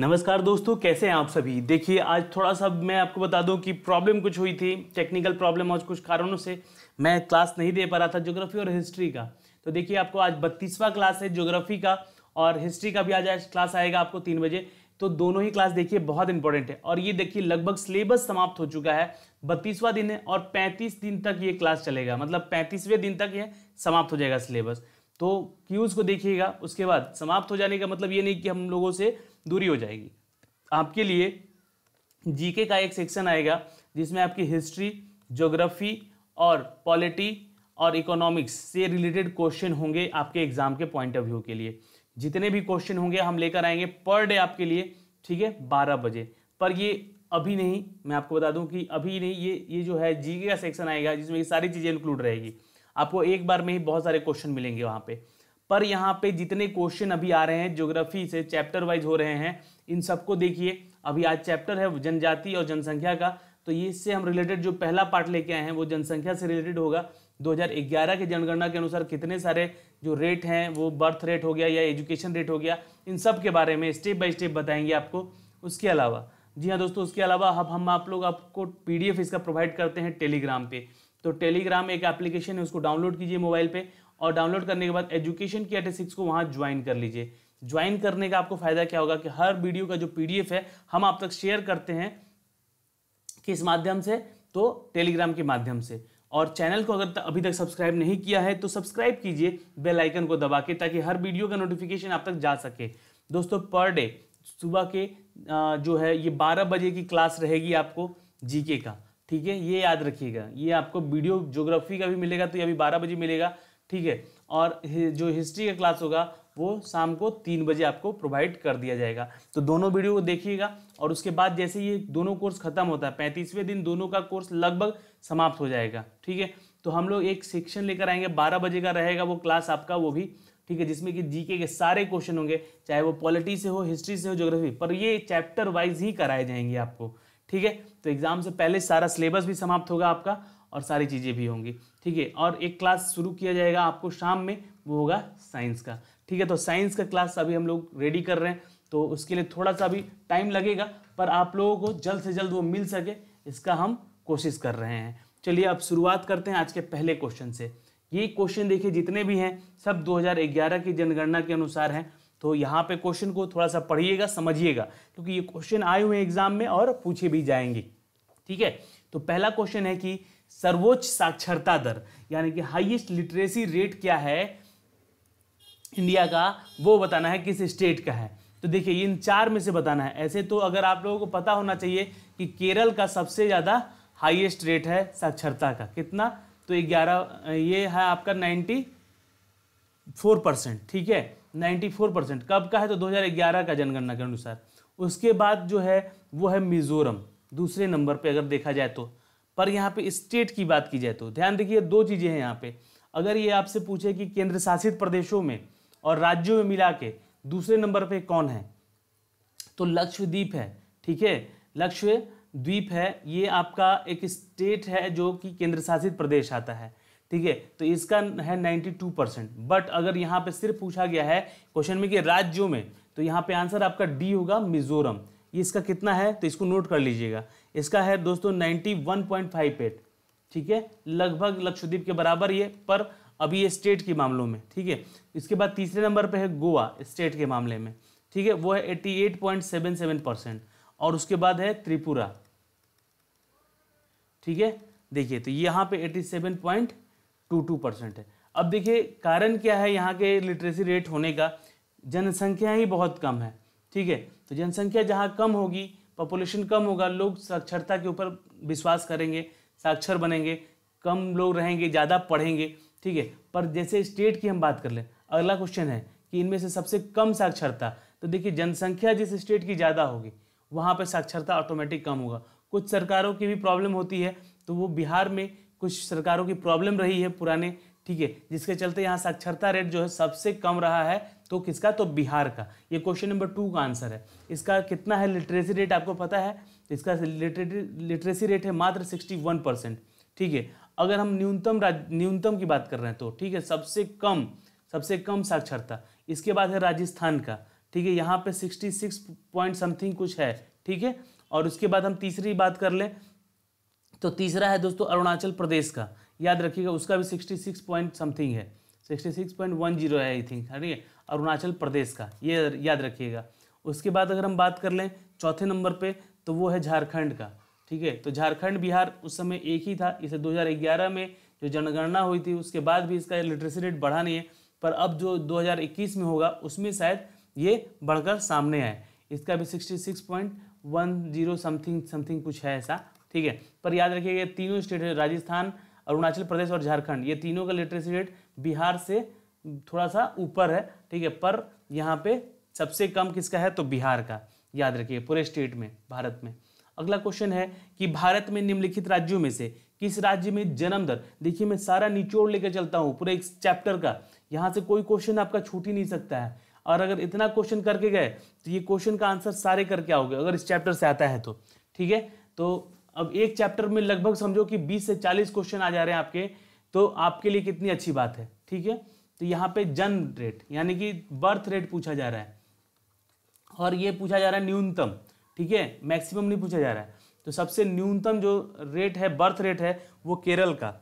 नमस्कार दोस्तों कैसे हैं आप सभी देखिए आज थोड़ा सा मैं आपको बता दूं कि प्रॉब्लम कुछ हुई थी टेक्निकल प्रॉब्लम और कुछ कारणों से मैं क्लास नहीं दे पा रहा था ज्योग्राफी और हिस्ट्री का तो देखिए आपको आज बत्तीसवां क्लास है ज्योग्राफी का और हिस्ट्री का भी आज आज क्लास आएगा आपको तीन बजे तो दोनों ही क्लास देखिए बहुत इंपॉर्टेंट है और ये देखिए लगभग सिलेबस समाप्त हो चुका है बत्तीसवां दिन है और पैंतीस दिन तक ये क्लास चलेगा मतलब पैंतीसवें दिन तक ये समाप्त हो जाएगा सिलेबस तो क्यूज़ को देखिएगा उसके बाद समाप्त हो जाने का मतलब ये नहीं कि हम लोगों से दूरी हो जाएगी आपके लिए जीके का एक सेक्शन आएगा जिसमें आपकी हिस्ट्री ज्योग्राफी और पॉलिटी और इकोनॉमिक्स से रिलेटेड क्वेश्चन होंगे आपके एग्जाम के पॉइंट ऑफ व्यू के लिए जितने भी क्वेश्चन होंगे हम लेकर आएंगे पर डे आपके लिए ठीक है बारह बजे पर ये अभी नहीं मैं आपको बता दूं कि अभी नहीं ये ये जो है जीके का सेक्शन आएगा जिसमें ये सारी चीज़ें इंक्लूड रहेगी आपको एक बार में ही बहुत सारे क्वेश्चन मिलेंगे वहाँ पर पर यहाँ पे जितने क्वेश्चन अभी आ रहे हैं ज्योग्राफी से चैप्टर वाइज हो रहे हैं इन सबको देखिए अभी आज चैप्टर है जनजाति और जनसंख्या का तो इससे हम रिलेटेड जो पहला पार्ट लेके आए हैं वो जनसंख्या से रिलेटेड होगा 2011 के जनगणना के अनुसार कितने सारे जो रेट हैं वो बर्थ रेट हो गया या एजुकेशन रेट हो गया इन सब के बारे में स्टेप बाय स्टेप बताएंगे आपको उसके अलावा जी हाँ दोस्तों उसके अलावा अब हम आप लोग आपको पीडीएफ इसका प्रोवाइड करते हैं टेलीग्राम पे तो टेलीग्राम एक एप्लीकेशन है उसको डाउनलोड कीजिए मोबाइल पर और डाउनलोड करने के बाद एजुकेशन की एटी सिक्स को वहाँ ज्वाइन कर लीजिए ज्वाइन करने का आपको फायदा क्या होगा कि हर वीडियो का जो पीडीएफ है हम आप तक शेयर करते हैं किस माध्यम से तो टेलीग्राम के माध्यम से और चैनल को अगर अभी तक सब्सक्राइब नहीं किया है तो सब्सक्राइब कीजिए बेल आइकन को दबा के ताकि हर वीडियो का नोटिफिकेशन आप तक जा सके दोस्तों पर डे सुबह के जो है ये 12 बजे की क्लास रहेगी आपको जीके का ठीक है ये याद रखिएगा ये आपको वीडियो ज्योग्राफी का भी मिलेगा तो ये अभी 12 बजे मिलेगा ठीक है और जो हिस्ट्री का क्लास होगा वो शाम को तीन बजे आपको प्रोवाइड कर दिया जाएगा तो दोनों वीडियो को देखिएगा और उसके बाद जैसे ये दोनों कोर्स खत्म होता है पैंतीसवें दिन दोनों का कोर्स लगभग समाप्त हो जाएगा ठीक है तो हम लोग एक सेक्शन लेकर आएंगे बारह बजे का रहेगा वो क्लास आपका वो भी ठीक है जिसमें कि जीके के सारे क्वेश्चन होंगे चाहे वो पॉलिटी से हो हिस्ट्री से हो ज्योग्राफी पर ये चैप्टर वाइज ही कराए जाएंगे आपको ठीक है तो एग्जाम से पहले सारा सिलेबस भी समाप्त होगा आपका और सारी चीज़ें भी होंगी ठीक है और एक क्लास शुरू किया जाएगा आपको शाम में वो होगा साइंस का ठीक है तो साइंस का क्लास अभी हम लोग रेडी कर रहे हैं तो उसके लिए थोड़ा सा भी टाइम लगेगा पर आप लोगों को जल्द से जल्द वो मिल सके इसका हम कोशिश कर रहे हैं चलिए अब शुरुआत करते हैं आज के पहले क्वेश्चन से ये क्वेश्चन देखिए जितने भी हैं सब 2011 की जनगणना के अनुसार हैं तो यहाँ पे क्वेश्चन को थोड़ा सा पढ़िएगा समझिएगा क्योंकि ये क्वेश्चन आए हुए एग्जाम में और पूछे भी जाएंगे ठीक है तो पहला क्वेश्चन है कि सर्वोच्च साक्षरता दर यानी कि हाईएस्ट लिटरेसी रेट क्या है इंडिया का वो बताना है किस स्टेट का है तो देखिए इन चार में से बताना है ऐसे तो अगर आप लोगों को पता होना चाहिए कि केरल का सबसे ज़्यादा हाईएस्ट रेट है साक्षरता का कितना तो ग्यारह ये है आपका नाइन्टी फोर परसेंट ठीक है नाइन्टी फोर परसेंट कब का है तो दो हज़ार ग्यारह का जनगणना के अनुसार उसके बाद जो है वो है मिजोरम दूसरे नंबर पे अगर देखा जाए तो पर यहाँ पे स्टेट की बात की जाए तो ध्यान देखिए दो चीज़ें हैं यहाँ पे अगर ये आपसे पूछे कि केंद्र शासित प्रदेशों में और राज्यों में मिला के दूसरे नंबर पे कौन है तो लक्षद्वीप है ठीक है लक्षद्वीप है ये आपका एक स्टेट है जो कि केंद्र शासित प्रदेश आता है ठीक है तो इसका है नाइन्टी टू परसेंट बट अगर यहाँ पे सिर्फ पूछा गया है क्वेश्चन में कि राज्यों में तो यहाँ पे आंसर आपका डी होगा मिजोरम इसका कितना है तो इसको नोट कर लीजिएगा इसका है दोस्तों ninety one point five eight ठीक है लगभग लक्षद्वीप के बराबर ये पर अभी ये स्टेट के मामलों में ठीक है इसके बाद तीसरे नंबर पे है गोवा स्टेट के मामले में ठीक है वो है eighty eight point seven seven percent और उसके बाद है त्रिपुरा ठीक है देखिए तो यहाँ पे eighty seven point two two percent है अब देखिए कारण क्या है यहाँ के लिटरेसी रेट होने का जनसंख्या ही बहुत कम है ठीक है तो जनसंख्या जहाँ कम होगी पॉपुलेशन कम होगा लोग साक्षरता के ऊपर विश्वास करेंगे साक्षर बनेंगे कम लोग रहेंगे ज़्यादा पढ़ेंगे ठीक है पर जैसे स्टेट की हम बात कर लें अगला क्वेश्चन है कि इनमें से सबसे कम साक्षरता तो देखिए जनसंख्या जिस स्टेट की ज़्यादा होगी वहाँ पर साक्षरता ऑटोमेटिक कम होगा कुछ सरकारों की भी प्रॉब्लम होती है तो वो बिहार में कुछ सरकारों की प्रॉब्लम रही है पुराने ठीक है जिसके चलते यहाँ साक्षरता रेट जो है सबसे कम रहा है तो किसका तो बिहार का ये क्वेश्चन नंबर टू का आंसर है इसका कितना है लिटरेसी रेट आपको पता है इसका लिटरेसी रेट है मात्र सिक्सटी वन परसेंट ठीक है अगर हम न्यूनतम न्यूनतम की बात कर रहे हैं तो ठीक है सबसे कम सबसे कम साक्षरता इसके बाद है राजस्थान का ठीक है यहाँ पे सिक्सटी सिक्स पॉइंट समथिंग कुछ है ठीक है और उसके बाद हम तीसरी बात कर लें तो तीसरा है दोस्तों अरुणाचल प्रदेश का याद रखिएगा उसका भी सिक्सटी सिक्स पॉइंट समथिंग है sixty six point one zero है आई थिंक ठीक है अरुणाचल प्रदेश का ये याद रखिएगा उसके बाद अगर हम बात कर लें चौथे नंबर पे तो वो है झारखंड का ठीक है तो झारखंड बिहार उस समय एक ही था इसे 2011 में जो जनगणना हुई थी उसके बाद भी इसका लिटरेसी रेट बढ़ा नहीं है पर अब जो 2021 में होगा उसमें शायद ये बढ़कर सामने आए इसका भी सिक्सटी समथिंग समथिंग कुछ है ऐसा ठीक है पर याद रखिएगा तीनों स्टेट राजस्थान अरुणाचल प्रदेश और झारखंड ये तीनों का लिटरेसी रेट बिहार से थोड़ा सा ऊपर है ठीक है पर यहाँ पे सबसे कम किसका है तो बिहार का याद रखिए पूरे स्टेट में भारत में अगला क्वेश्चन है कि भारत में निम्नलिखित राज्यों में से किस राज्य में जन्म दर देखिए मैं सारा निचोड़ लेकर चलता हूँ पूरे एक चैप्टर का यहाँ से कोई क्वेश्चन आपका छूट ही नहीं सकता है और अगर इतना क्वेश्चन करके गए तो ये क्वेश्चन का आंसर सारे करके आओगे अगर इस चैप्टर से आता है तो ठीक है तो अब एक चैप्टर में लगभग समझो कि 20 से 40 क्वेश्चन आ जा रहे हैं आपके तो आपके लिए कितनी अच्छी बात है ठीक है तो यहाँ पे जन्म रेट यानी कि बर्थ रेट पूछा जा रहा है और ये पूछा जा रहा है न्यूनतम ठीक है मैक्सिमम नहीं पूछा जा रहा है तो सबसे न्यूनतम जो रेट है बर्थ रेट है वो केरल का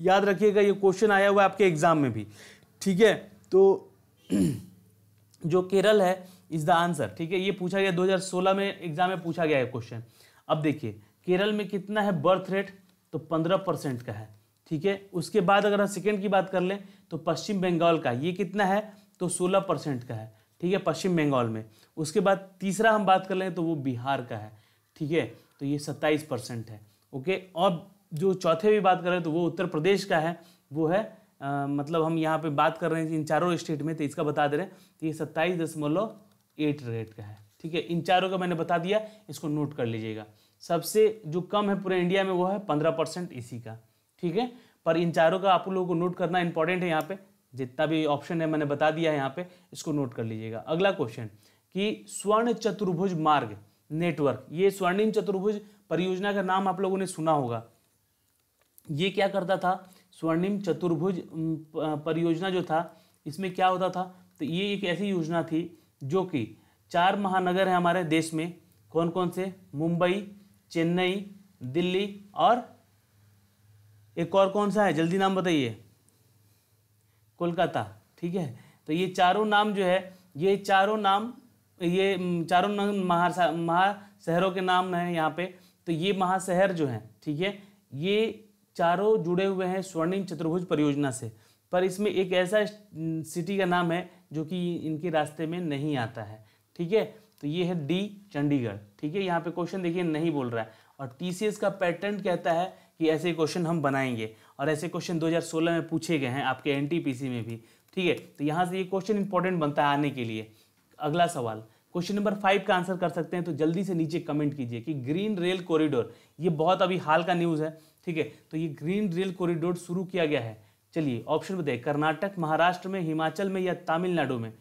याद रखिएगा ये क्वेश्चन आया हुआ है आपके एग्ज़ाम में भी ठीक है तो जो केरल है इज़ द आंसर ठीक है ये पूछा गया 2016 में एग्ज़ाम में पूछा गया है क्वेश्चन अब देखिए केरल में कितना है बर्थ रेट तो 15 परसेंट का है ठीक है उसके बाद अगर हम सेकेंड की बात कर लें तो पश्चिम बंगाल का ये कितना है तो सोलह परसेंट का है ठीक है पश्चिम बंगाल में उसके बाद तीसरा हम बात कर लें तो वो बिहार का है ठीक है तो ये सत्ताईस परसेंट है ओके और जो चौथे भी बात करें तो वो उत्तर प्रदेश का है वो है आ, मतलब हम यहाँ पर बात कर रहे हैं इन चारों स्टेट में तो इसका बता दे रहे हैं तो ये सत्ताईस दशमलव एट रेट का है ठीक है इन चारों का मैंने बता दिया इसको नोट कर लीजिएगा सबसे जो कम है पूरे इंडिया में वो है पंद्रह परसेंट इसी का ठीक है पर इन चारों का आप लोगों को नोट करना इंपॉर्टेंट है यहाँ पे जितना भी ऑप्शन है मैंने बता दिया है यहाँ पे इसको नोट कर लीजिएगा अगला क्वेश्चन कि स्वर्ण चतुर्भुज मार्ग नेटवर्क ये स्वर्णिम चतुर्भुज परियोजना का नाम आप लोगों ने सुना होगा ये क्या करता था स्वर्णिम चतुर्भुज परियोजना जो था इसमें क्या होता था तो ये एक ऐसी योजना थी जो कि चार महानगर हैं हमारे देश में कौन कौन से मुंबई चेन्नई दिल्ली और एक और कौन सा है जल्दी नाम बताइए कोलकाता ठीक है तो ये चारों नाम जो है ये चारों नाम ये चारों नाम महा महाशहरों के नाम हैं यहाँ पे तो ये महाशहर जो है ठीक है ये चारों जुड़े हुए हैं स्वर्णिम चतुर्भुज परियोजना से पर इसमें एक ऐसा सिटी का नाम है जो कि इनके रास्ते में नहीं आता है ठीक है तो ये है डी चंडीगढ़ ठीक है यहाँ पे क्वेश्चन देखिए नहीं बोल रहा है और टीसीएस का पैटर्न कहता है कि ऐसे क्वेश्चन हम बनाएंगे और ऐसे क्वेश्चन 2016 में पूछे गए हैं आपके एन में भी ठीक है तो यहाँ से ये क्वेश्चन इंपॉर्टेंट बनता है आने के लिए अगला सवाल क्वेश्चन नंबर फाइव का आंसर कर सकते हैं तो जल्दी से नीचे कमेंट कीजिए कि ग्रीन रेल कॉरिडोर ये बहुत अभी हाल का न्यूज़ है ठीक है तो ये ग्रीन रेल कॉरिडोर शुरू किया गया है चलिए ऑप्शन बताइए कर्नाटक महाराष्ट्र में हिमाचल में या तमिलनाडु में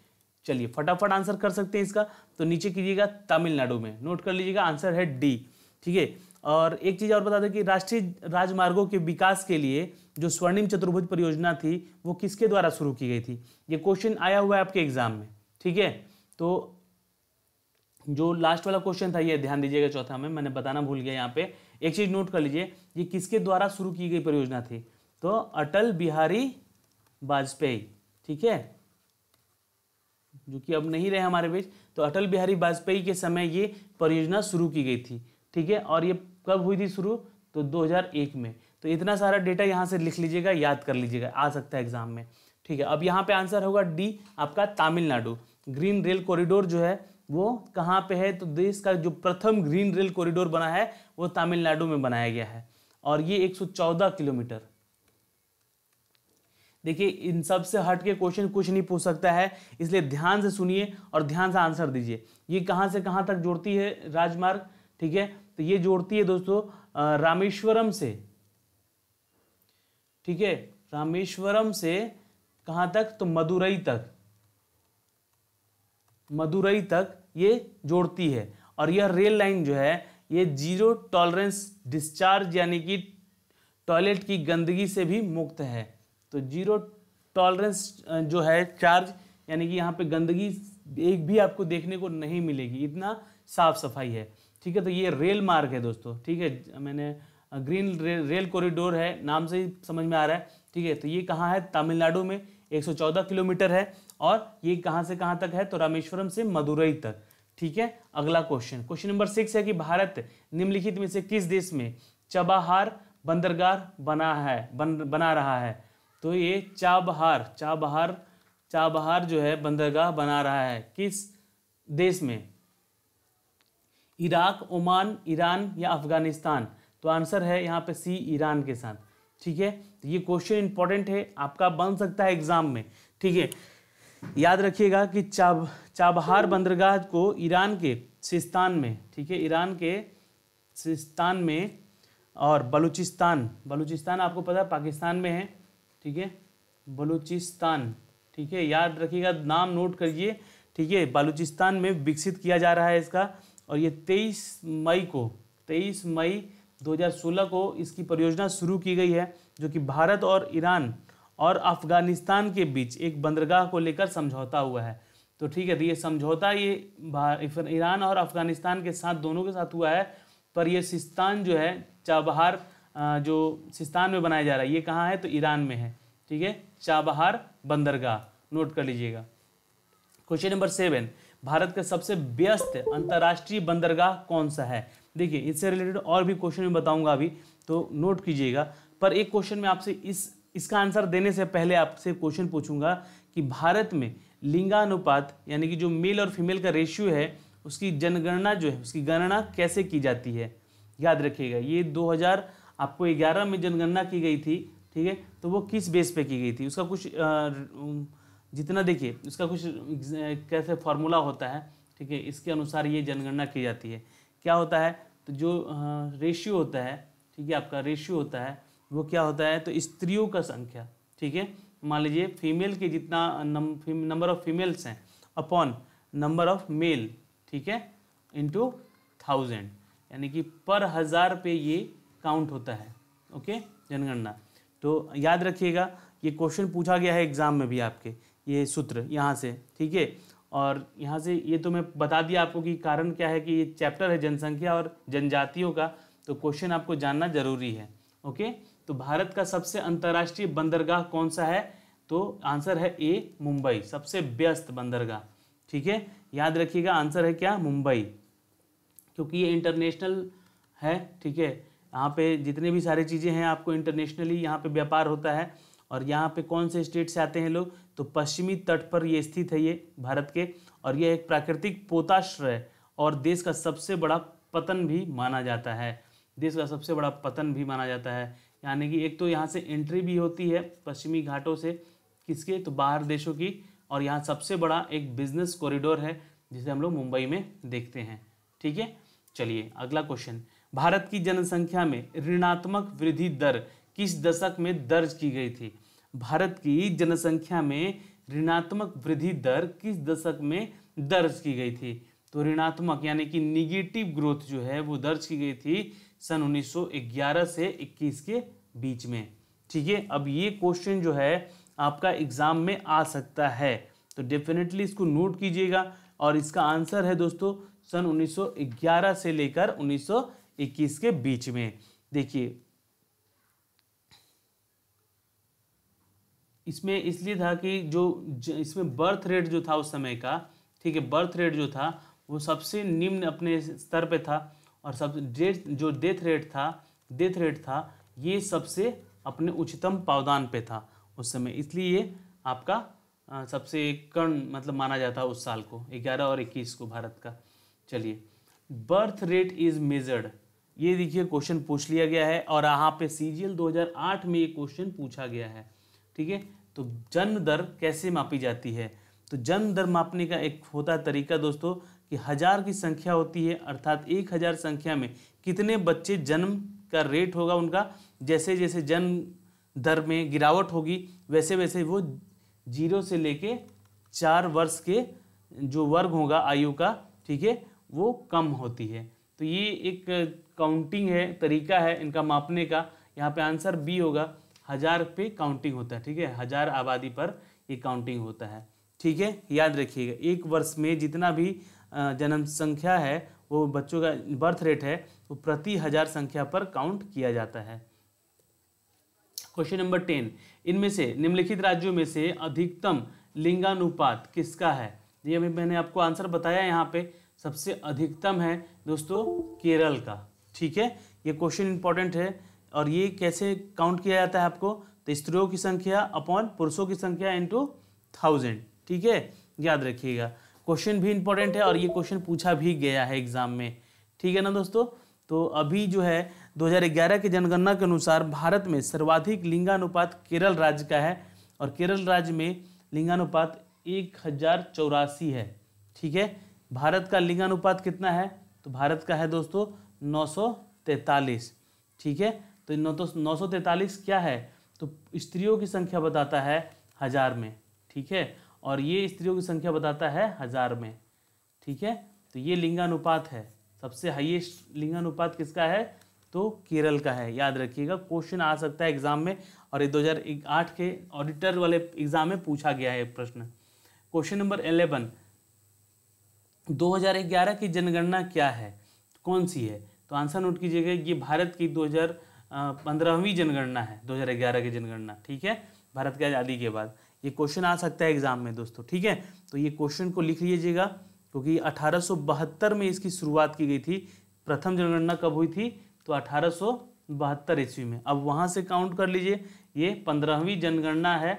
चलिए फटाफट आंसर कर सकते हैं इसका तो नीचे कीजिएगा तमिलनाडु में नोट कर लीजिएगा आंसर है डी ठीक है और एक चीज़ और बता दें कि राष्ट्रीय राजमार्गों के विकास के लिए जो स्वर्णिम चतुर्भुज परियोजना थी वो किसके द्वारा शुरू की गई थी ये क्वेश्चन आया हुआ है आपके एग्जाम में ठीक है तो जो लास्ट वाला क्वेश्चन था ये ध्यान दीजिएगा चौथा में मैंने बताना भूल गया यहाँ पे एक चीज़ नोट कर लीजिए ये किसके द्वारा शुरू की गई परियोजना थी तो अटल बिहारी वाजपेयी ठीक है जो कि अब नहीं रहे हमारे बीच तो अटल बिहारी वाजपेयी के समय ये परियोजना शुरू की गई थी ठीक है और ये कब हुई थी शुरू तो 2001 में तो इतना सारा डेटा यहाँ से लिख लीजिएगा याद कर लीजिएगा आ सकता है एग्जाम में ठीक है अब यहाँ पे आंसर होगा डी आपका तमिलनाडु ग्रीन रेल कॉरिडोर जो है वो कहाँ पे है तो देश का जो प्रथम ग्रीन रेल कॉरिडोर बना है वो तमिलनाडु में बनाया गया है और ये 114 किलोमीटर देखिए इन सब से हट के क्वेश्चन कुछ नहीं पूछ सकता है इसलिए ध्यान से सुनिए और ध्यान से आंसर दीजिए ये कहाँ से कहाँ तक जोड़ती है राजमार्ग ठीक है तो ये जोड़ती है दोस्तों रामेश्वरम से ठीक है रामेश्वरम से कहां तक तो मदुरई तक मदुरई तक ये जोड़ती है और यह रेल लाइन जो है ये जीरो टॉलरेंस डिस्चार्ज यानी कि टॉयलेट की गंदगी से भी मुक्त है तो जीरो टॉलरेंस जो है चार्ज यानी कि यहाँ पे गंदगी एक भी आपको देखने को नहीं मिलेगी इतना साफ सफाई है ठीक है तो ये रेल मार्ग है दोस्तों ठीक है मैंने ग्रीन रे, रेल कॉरिडोर है नाम से ही समझ में आ रहा है ठीक है तो ये कहाँ है तमिलनाडु में 114 किलोमीटर है और ये कहाँ से कहाँ तक है तो रामेश्वरम से मदुरई तक ठीक है अगला क्वेश्चन क्वेश्चन नंबर सिक्स है कि भारत निम्नलिखित में से किस देश में चबाहार बंदरगाह बना है बन बना रहा है तो ये चाबहार चाबहार चाबहार जो है बंदरगाह बना रहा है किस देश में इराक ओमान ईरान या अफ़गानिस्तान तो आंसर है यहाँ पे सी ईरान के साथ ठीक है तो ये क्वेश्चन इंपॉर्टेंट है आपका बन सकता है एग्जाम में ठीक है याद रखिएगा कि चाब चाबहार बंदरगाह को ईरान के सिस्तान में ठीक है ईरान के सिस्तान में और बलूचिस्तान बलूचिस्तान आपको पता है पाकिस्तान में है ठीक है बलूचिस्तान ठीक है याद रखिएगा नाम नोट करिए ठीक है बलूचिस्तान में विकसित किया जा रहा है इसका और ये 23 मई को 23 मई 2016 को इसकी परियोजना शुरू की गई है जो कि भारत और ईरान और अफगानिस्तान के बीच एक बंदरगाह को लेकर समझौता हुआ है तो ठीक है तो ये समझौता ये ईरान और अफगानिस्तान के साथ दोनों के साथ हुआ है पर यह सिस्तान जो है चाबहार जो सिस्तान में बनाया जा रहा है ये कहाँ है तो ईरान में है ठीक है चाबहार बंदरगाह नोट कर लीजिएगा क्वेश्चन नंबर सेवन भारत का सबसे व्यस्त अंतर्राष्ट्रीय बंदरगाह कौन सा है देखिए इससे रिलेटेड और भी क्वेश्चन में बताऊंगा अभी तो नोट कीजिएगा पर एक क्वेश्चन में आपसे इस इसका आंसर देने से पहले आपसे क्वेश्चन पूछूंगा कि भारत में लिंगानुपात यानी कि जो मेल और फीमेल का रेशियो है उसकी जनगणना जो है उसकी गणना कैसे की जाती है याद रखिएगा ये 2000 आपको 11 में जनगणना की गई थी ठीक है तो वो किस बेस पे की गई थी उसका कुछ आ, जितना देखिए इसका कुछ कैसे फॉर्मूला होता है ठीक है इसके अनुसार ये जनगणना की जाती है क्या होता है तो जो रेशियो होता है ठीक है आपका रेशियो होता है वो क्या होता है तो स्त्रियों का संख्या ठीक है मान लीजिए फीमेल के जितना नंबर ऑफ फीमेल्स हैं अपॉन नंबर ऑफ मेल ठीक है इंटू थाउजेंड यानी कि पर हज़ार पे ये काउंट होता है ओके जनगणना तो याद रखिएगा ये क्वेश्चन पूछा गया है एग्ज़ाम में भी आपके ये सूत्र यहाँ से ठीक है और यहाँ से ये तो मैं बता दिया आपको कि कारण क्या है कि ये चैप्टर है जनसंख्या और जनजातियों का तो क्वेश्चन आपको जानना जरूरी है ओके तो भारत का सबसे अंतर्राष्ट्रीय बंदरगाह कौन सा है तो आंसर है ए मुंबई सबसे व्यस्त बंदरगाह ठीक है याद रखिएगा आंसर है क्या मुंबई क्योंकि ये इंटरनेशनल है ठीक है यहाँ पे जितने भी सारी चीज़ें हैं आपको इंटरनेशनली यहाँ पे व्यापार होता है और यहाँ पे कौन से स्टेट से आते हैं लोग तो पश्चिमी तट पर ये स्थित है ये भारत के और यह एक प्राकृतिक पोताश्रय और देश का सबसे बड़ा पतन भी माना जाता है देश का सबसे बड़ा पतन भी माना जाता है यानी कि एक तो यहाँ से एंट्री भी होती है पश्चिमी घाटों से किसके तो बाहर देशों की और यहाँ सबसे बड़ा एक बिजनेस कॉरिडोर है जिसे हम लोग मुंबई में देखते हैं ठीक है चलिए अगला क्वेश्चन भारत की जनसंख्या में ऋणात्मक वृद्धि दर किस दशक में दर्ज की गई थी भारत की जनसंख्या में ऋणात्मक वृद्धि दर किस दशक में दर्ज की गई थी तो ऋणात्मक यानी कि निगेटिव ग्रोथ जो है वो दर्ज की गई थी सन 1911 से 21 के बीच में ठीक है अब ये क्वेश्चन जो है आपका एग्जाम में आ सकता है तो डेफिनेटली इसको नोट कीजिएगा और इसका आंसर है दोस्तों सन 1911 से लेकर 1921 के बीच में देखिए इसमें इसलिए था कि जो इसमें बर्थ रेट जो था उस समय का ठीक है बर्थ रेट जो था वो सबसे निम्न अपने स्तर पे था और सब जो डेथ रेट था डेथ रेट था ये सबसे अपने उच्चतम पावदान पे था उस समय इसलिए ये आपका सबसे कर्ण मतलब माना जाता है उस साल को ग्यारह और इक्कीस को भारत का चलिए बर्थ रेट इज़ मेजर्ड ये देखिए क्वेश्चन पूछ लिया गया है और यहाँ पे सी जी दो हजार आठ में ये क्वेश्चन पूछा गया है ठीक है तो जन्म दर कैसे मापी जाती है तो जन्म दर मापने का एक होता तरीका दोस्तों कि हज़ार की संख्या होती है अर्थात एक हज़ार संख्या में कितने बच्चे जन्म का रेट होगा उनका जैसे जैसे जन्म दर में गिरावट होगी वैसे वैसे वो जीरो से लेके चार वर्ष के जो वर्ग होगा आयु का ठीक है वो कम होती है तो ये एक काउंटिंग है तरीका है इनका मापने का यहाँ पे आंसर बी होगा हज़ार पे काउंटिंग होता है ठीक है हज़ार आबादी पर ये काउंटिंग होता है ठीक है याद रखिएगा एक वर्ष में जितना भी जनसंख्या है वो बच्चों का बर्थ रेट है वो प्रति हज़ार संख्या पर काउंट किया जाता है क्वेश्चन नंबर टेन इनमें से निम्नलिखित राज्यों में से अधिकतम लिंगानुपात किसका है ये अभी मैंने आपको आंसर बताया यहाँ पे सबसे अधिकतम है दोस्तों केरल का ठीक है ये क्वेश्चन इंपॉर्टेंट है और ये कैसे काउंट किया जाता है आपको तो स्त्रियों की संख्या अपॉन पुरुषों की संख्या इंटू थाउजेंड ठीक है याद रखिएगा क्वेश्चन भी इंपॉर्टेंट है और ये क्वेश्चन पूछा भी गया है एग्जाम में ठीक है ना दोस्तों तो अभी जो है 2011 के जनगणना के अनुसार भारत में सर्वाधिक लिंगानुपात केरल राज्य का है और केरल राज्य में लिंगानुपात एक हजार चौरासी है ठीक है भारत का लिंगानुपात कितना है तो भारत का है दोस्तों नौ सौ तैतालीस ठीक है तो नौ तो नौ सौ तैंतालीस क्या है तो स्त्रियों की संख्या बताता है हज़ार में ठीक है और ये स्त्रियों की संख्या बताता है हज़ार में ठीक है तो ये लिंगानुपात है सबसे हाईएस्ट लिंगानुपात किसका है तो केरल का है याद रखिएगा क्वेश्चन आ सकता है एग्जाम में और ये 2008 के ऑडिटर वाले एग्जाम में पूछा गया है प्रश्न क्वेश्चन नंबर 11 2011 की जनगणना क्या है कौन सी है तो आंसर नोट कीजिएगा ये भारत की 2000 पंद्रहवीं जनगणना है 2011 की जनगणना ठीक है भारत की आज़ादी के बाद ये क्वेश्चन आ सकता है एग्जाम में दोस्तों ठीक है तो ये क्वेश्चन को लिख लीजिएगा क्योंकि अठारह में इसकी शुरुआत की गई थी प्रथम जनगणना कब हुई थी तो अठारह ईस्वी में अब वहाँ से काउंट कर लीजिए ये पंद्रहवीं जनगणना है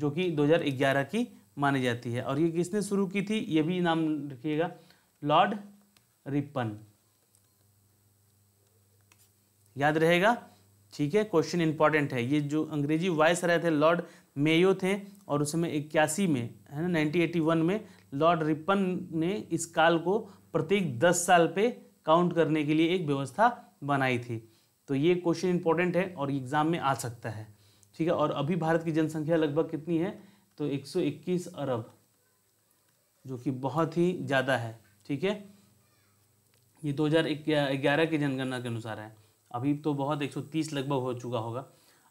जो कि 2011 की मानी जाती है और ये किसने शुरू की थी ये भी नाम रखिएगा लॉर्ड रिपन याद रहेगा ठीक है क्वेश्चन इंपॉर्टेंट है ये जो अंग्रेजी वाइस रहे थे लॉर्ड मेयो थे और समय इक्यासी में है ना नाइनटीन में लॉर्ड रिपन ने इस काल को प्रत्येक दस साल पे काउंट करने के लिए एक व्यवस्था बनाई थी तो ये क्वेश्चन इंपॉर्टेंट है और एग्जाम में आ सकता है ठीक है और अभी भारत की जनसंख्या लगभग कितनी है तो 121 अरब जो कि बहुत ही ज़्यादा है ठीक है ये दो हज़ार की जनगणना के अनुसार है अभी तो बहुत 130 लगभग हो चुका होगा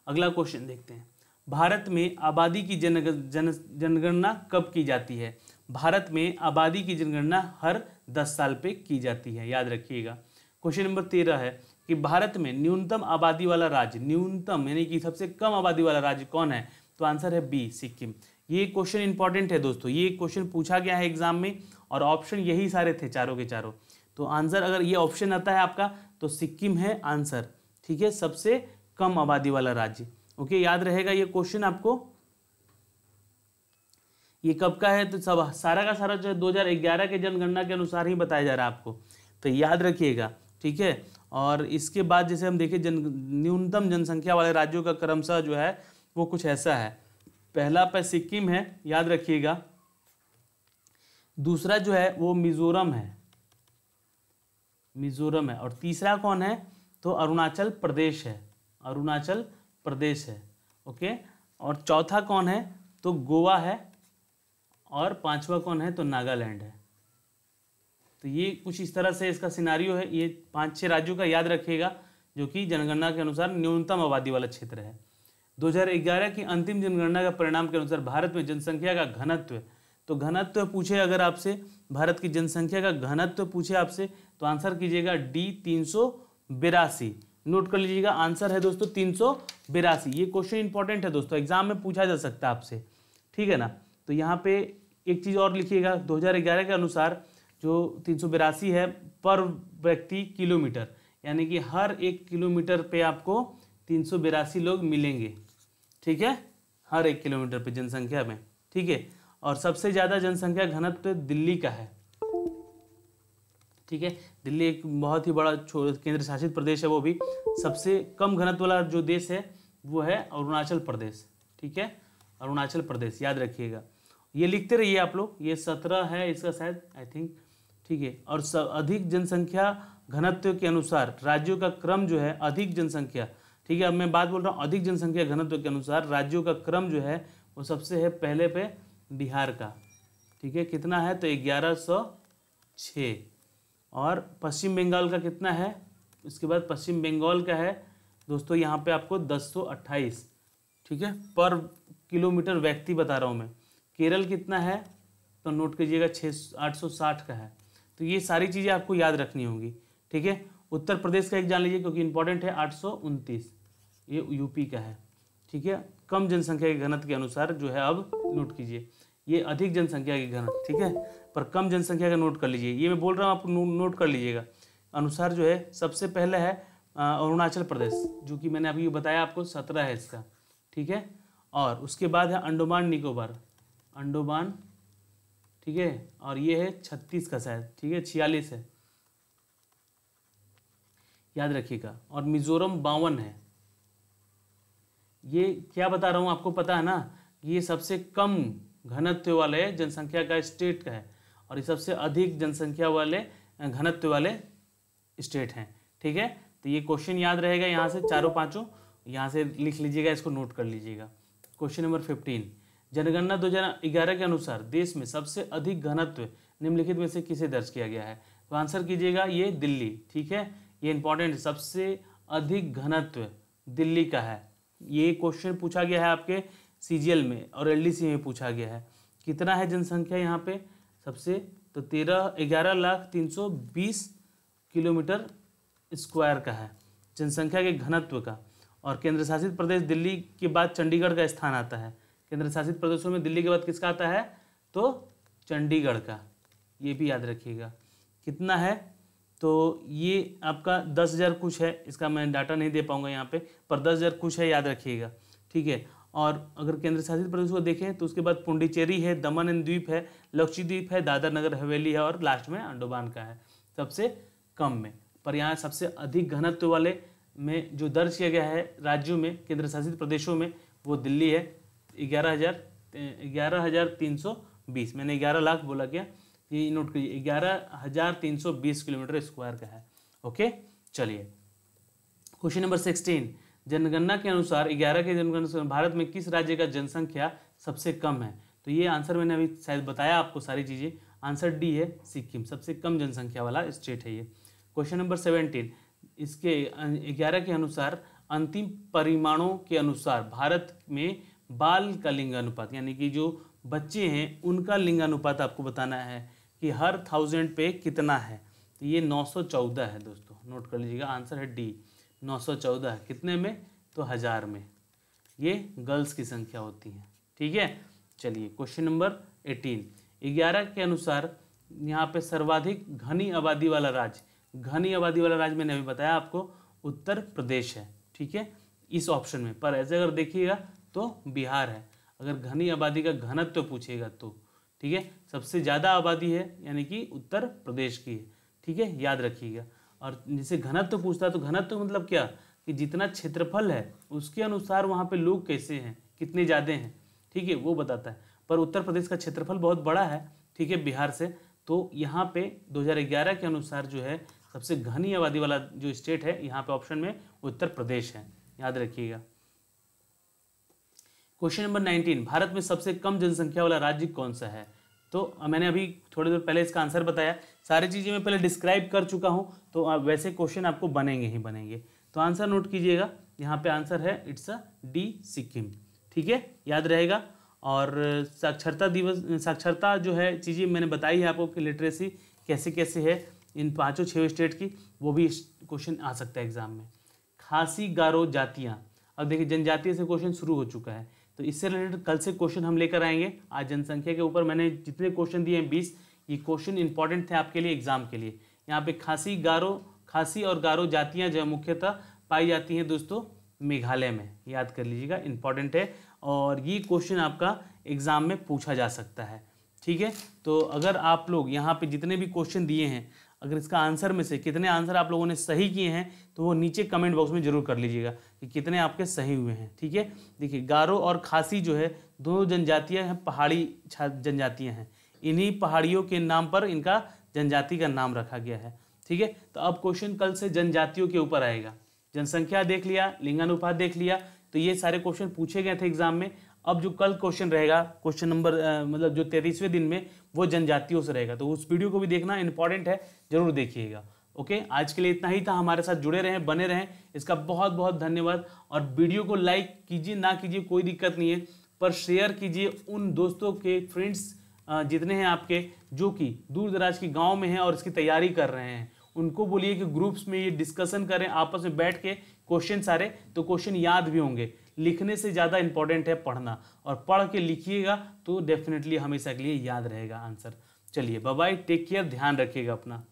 अगला क्वेश्चन देखते हैं भारत में आबादी की जन जन जनगणना कब की जाती है भारत में आबादी की जनगणना हर 10 साल पे की जाती है याद रखिएगा क्वेश्चन नंबर तेरह है कि भारत में न्यूनतम आबादी वाला राज्य न्यूनतम यानी कि सबसे कम आबादी वाला राज्य कौन है तो आंसर है बी सिक्किम ये क्वेश्चन इंपॉर्टेंट है दोस्तों ये क्वेश्चन पूछा गया है एग्जाम में और ऑप्शन यही सारे थे चारों के चारों तो आंसर अगर ये ऑप्शन आता है आपका तो सिक्किम है आंसर ठीक है सबसे कम आबादी वाला राज्य ओके याद रहेगा ये क्वेश्चन आपको ये कब का है तो सब सारा का सारा जो है दो के जनगणना के अनुसार ही बताया जा रहा है आपको तो याद रखिएगा ठीक है और इसके बाद जैसे हम देखें जन न्यूनतम जनसंख्या वाले राज्यों का क्रमशः जो है वो कुछ ऐसा है पहला पर सिक्किम है याद रखिएगा दूसरा जो है वो मिजोरम है मिजोरम है और तीसरा कौन है तो अरुणाचल प्रदेश है अरुणाचल प्रदेश है ओके और चौथा कौन है तो गोवा है और पांचवा कौन है तो नागालैंड है तो ये कुछ इस तरह से इसका सिनारियो है ये पांच छह राज्यों का याद रखिएगा जो कि जनगणना के अनुसार न्यूनतम आबादी वाला क्षेत्र है 2011 की अंतिम जनगणना का परिणाम के अनुसार भारत में जनसंख्या का घनत्व तो घनत्व पूछे अगर आपसे भारत की जनसंख्या का घनत्व पूछे आपसे तो आंसर कीजिएगा डी तीन नोट कर लीजिएगा आंसर है दोस्तों तीन सौ बिरासी ये क्वेश्चन इंपॉर्टेंट है दोस्तों एग्जाम में पूछा जा सकता है आपसे ठीक है ना तो यहाँ पे एक चीज़ और लिखिएगा 2011 के अनुसार जो तीन सौ बिरासी है पर व्यक्ति किलोमीटर यानी कि हर एक किलोमीटर पे आपको तीन सौ लोग मिलेंगे ठीक है हर एक किलोमीटर पे जनसंख्या में ठीक है और सबसे ज़्यादा जनसंख्या घनत्व दिल्ली का है ठीक है दिल्ली एक बहुत ही बड़ा केंद्र शासित प्रदेश है वो भी सबसे कम घनत्व वाला जो देश है वो है अरुणाचल प्रदेश ठीक है अरुणाचल प्रदेश याद रखिएगा ये लिखते रहिए आप लोग ये सत्रह है इसका शायद आई थिंक ठीक है और सब अधिक जनसंख्या घनत्व के अनुसार राज्यों का क्रम जो है अधिक जनसंख्या ठीक है अब मैं बात बोल रहा हूँ अधिक जनसंख्या घनत्व के अनुसार राज्यों का क्रम जो है वो सबसे है पहले पे बिहार का ठीक है कितना है तो ग्यारह सौ छः और पश्चिम बंगाल का कितना है उसके बाद पश्चिम बंगाल का है दोस्तों यहाँ पे आपको अट्ठाईस ठीक है पर किलोमीटर व्यक्ति बता रहा हूँ मैं केरल कितना है तो नोट कीजिएगा छः आठ का है तो ये सारी चीज़ें आपको याद रखनी होंगी ठीक है उत्तर प्रदेश का एक जान लीजिए क्योंकि इंपॉर्टेंट है आठ ये यूपी का है ठीक है कम जनसंख्या के घनत के अनुसार जो है अब नोट कीजिए ये अधिक जनसंख्या के घनन ठीक है पर कम जनसंख्या का नोट कर लीजिए ये मैं बोल रहा हूँ आप नो, नोट कर लीजिएगा अनुसार जो है सबसे पहले है अरुणाचल प्रदेश जो कि मैंने अभी बताया आपको सत्रह है इसका ठीक है और उसके बाद है अंडोमान निकोबार अंडोमान ठीक है और ये है छत्तीस का शायद ठीक है छियालीस है याद रखिएगा और मिजोरम बावन है ये क्या बता रहा हूँ आपको पता है ना ये सबसे कम घनत्व वाले जनसंख्या का स्टेट का है और ये सबसे अधिक जनसंख्या वाले घनत्व वाले स्टेट हैं ठीक है तो ये क्वेश्चन याद रहेगा यहाँ से चारों पाँचों यहाँ से लिख लीजिएगा इसको नोट कर लीजिएगा क्वेश्चन नंबर फिफ्टीन जनगणना दो के अनुसार देश में सबसे अधिक घनत्व निम्नलिखित में से किसे दर्ज किया गया है तो आंसर कीजिएगा ये दिल्ली ठीक है ये इंपॉर्टेंट सबसे अधिक घनत्व दिल्ली का है ये क्वेश्चन पूछा गया है आपके सी में और एल में पूछा गया है कितना है जनसंख्या यहाँ पे सबसे तो तेरह ग्यारह लाख तीन सौ बीस किलोमीटर स्क्वायर का है जनसंख्या के घनत्व का और केंद्र शासित प्रदेश दिल्ली के बाद चंडीगढ़ का स्थान आता है केंद्र शासित प्रदेशों में दिल्ली के बाद किसका आता है तो चंडीगढ़ का ये भी याद रखिएगा कितना है तो ये आपका दस हज़ार कुछ है इसका मैं डाटा नहीं दे पाऊँगा यहाँ पे पर दस हज़ार कुछ है याद रखिएगा ठीक है और अगर केंद्र शासित प्रदेश को देखें तो उसके बाद पुंडीचेरी है दमन एंड द्वीप है लक्षद्वीप है दादर नगर हवेली है और लास्ट में अंडोबान का है सबसे कम में पर यहाँ सबसे अधिक घनत्व वाले में जो दर्ज किया गया है राज्यों में केंद्र शासित प्रदेशों में वो दिल्ली है ग्यारह हज़ार ग्यारह हज़ार तीन सौ बीस मैंने ग्यारह लाख बोला क्या ये नोट कीजिए ग्यारह हज़ार तीन सौ बीस किलोमीटर स्क्वायर का है ओके चलिए क्वेश्चन नंबर सिक्सटीन जनगणना के अनुसार ग्यारह के जनगणना भारत में किस राज्य का जनसंख्या सबसे कम है तो ये आंसर मैंने अभी शायद बताया आपको सारी चीज़ें आंसर डी है सिक्किम सबसे कम जनसंख्या वाला स्टेट है ये क्वेश्चन नंबर सेवेंटीन इसके ग्यारह के अनुसार अंतिम परिमाणों के अनुसार भारत में बाल का लिंगानुपात यानी कि जो बच्चे हैं उनका लिंगानुपात आपको बताना है कि हर थाउजेंड पे कितना है तो ये चौदह है दोस्तों नोट कर लीजिएगा आंसर है डी 914 कितने में तो हज़ार में ये गर्ल्स की संख्या होती है ठीक है चलिए क्वेश्चन नंबर एटीन ग्यारह के अनुसार यहाँ पे सर्वाधिक घनी आबादी वाला राज्य घनी आबादी वाला राज्य मैंने अभी बताया आपको उत्तर प्रदेश है ठीक है इस ऑप्शन में पर ऐसे अगर देखिएगा तो बिहार है अगर घनी आबादी का घनत्व तो पूछेगा तो ठीक है सबसे ज़्यादा आबादी है यानी कि उत्तर प्रदेश की है ठीक है याद रखिएगा और जैसे घनत्व तो पूछता है तो घनत्व तो मतलब क्या कि जितना क्षेत्रफल है उसके अनुसार वहाँ पे लोग कैसे हैं कितने ज़्यादा हैं ठीक है वो बताता है पर उत्तर प्रदेश का क्षेत्रफल बहुत बड़ा है ठीक है बिहार से तो यहाँ पे 2011 के अनुसार जो है सबसे घनी आबादी वाला जो स्टेट है यहाँ पे ऑप्शन में उत्तर प्रदेश है याद रखिएगा क्वेश्चन नंबर नाइनटीन भारत में सबसे कम जनसंख्या वाला राज्य कौन सा है तो मैंने अभी थोड़ी देर पहले इसका आंसर बताया सारी चीज़ें मैं पहले डिस्क्राइब कर चुका हूँ तो वैसे क्वेश्चन आपको बनेंगे ही बनेंगे तो आंसर नोट कीजिएगा यहाँ पे आंसर है इट्स अ डी सिक्किम ठीक है याद रहेगा और साक्षरता दिवस साक्षरता जो है चीज़ें मैंने बताई है आपको कि लिटरेसी कैसे कैसे है इन पाँचों छः स्टेट की वो भी क्वेश्चन आ सकता है एग्ज़ाम में खासी गारो जातियाँ अब देखिए जनजातीय से क्वेश्चन शुरू हो चुका है तो इससे रिलेटेड कल से क्वेश्चन हम लेकर आएंगे आज जनसंख्या के ऊपर मैंने जितने क्वेश्चन दिए हैं बीस ये क्वेश्चन इंपॉर्टेंट थे आपके लिए एग्जाम के लिए यहाँ पे खासी गारो खासी और गारो जातियाँ जो मुख्यतः पाई जाती हैं दोस्तों मेघालय में याद कर लीजिएगा इंपॉर्टेंट है और ये क्वेश्चन आपका एग्ज़ाम में पूछा जा सकता है ठीक है तो अगर आप लोग यहाँ पे जितने भी क्वेश्चन दिए हैं अगर इसका आंसर में से कितने आंसर आप लोगों ने सही किए हैं तो वो नीचे कमेंट बॉक्स में जरूर कर लीजिएगा कि कितने आपके सही हुए हैं ठीक है देखिए गारो और खासी जो है दोनों जनजातियाँ हैं पहाड़ी जनजातियाँ हैं इन्हीं पहाड़ियों के नाम पर इनका जनजाति का नाम रखा गया है ठीक है तो अब क्वेश्चन कल से जनजातियों के ऊपर आएगा जनसंख्या देख लिया लिंगानुपात देख लिया तो ये सारे क्वेश्चन पूछे गए थे एग्जाम में अब जो कल क्वेश्चन रहेगा क्वेश्चन नंबर मतलब जो तैतीसवें दिन में वो जनजातियों से रहेगा तो उस वीडियो को भी देखना इंपॉर्टेंट है जरूर देखिएगा ओके आज के लिए इतना ही था हमारे साथ जुड़े रहें बने रहें इसका बहुत बहुत धन्यवाद और वीडियो को लाइक कीजिए ना कीजिए कोई दिक्कत नहीं है पर शेयर कीजिए उन दोस्तों के फ्रेंड्स जितने हैं आपके जो कि दूर दराज के गाँव में हैं और इसकी तैयारी कर रहे हैं उनको बोलिए कि ग्रुप्स में ये डिस्कशन करें आपस में बैठ के क्वेश्चन सारे तो क्वेश्चन याद भी होंगे लिखने से ज़्यादा इंपॉर्टेंट है पढ़ना और पढ़ के लिखिएगा तो डेफिनेटली हमेशा के लिए याद रहेगा आंसर चलिए बाय टेक केयर ध्यान रखिएगा अपना